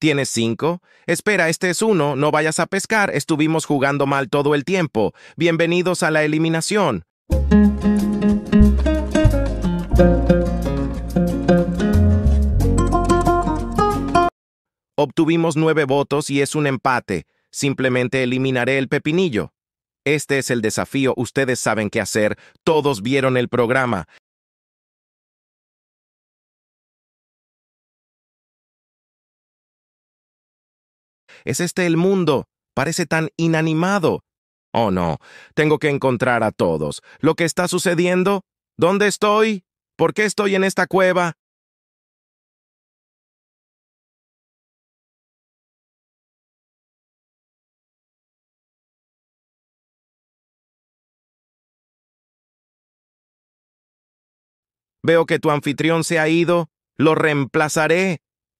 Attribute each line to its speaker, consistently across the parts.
Speaker 1: ¿Tienes cinco? Espera, este es uno, no vayas a pescar, estuvimos jugando mal todo el tiempo. Bienvenidos a la eliminación. Obtuvimos nueve votos y es un empate. Simplemente eliminaré el pepinillo. Este es el desafío, ustedes saben qué hacer, todos vieron el programa. ¿Es este el mundo? Parece tan inanimado. Oh, no, tengo que encontrar a todos. ¿Lo que está sucediendo? ¿Dónde estoy? ¿Por qué estoy en esta cueva? Veo que tu anfitrión se ha ido. Lo reemplazaré.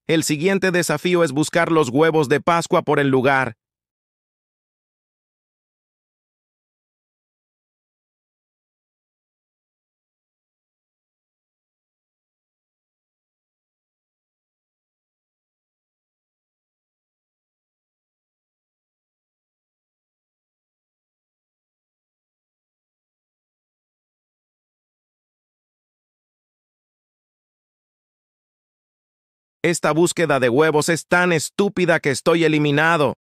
Speaker 1: El siguiente desafío es buscar los huevos de Pascua por el lugar.
Speaker 2: Esta búsqueda de huevos es tan estúpida que estoy eliminado.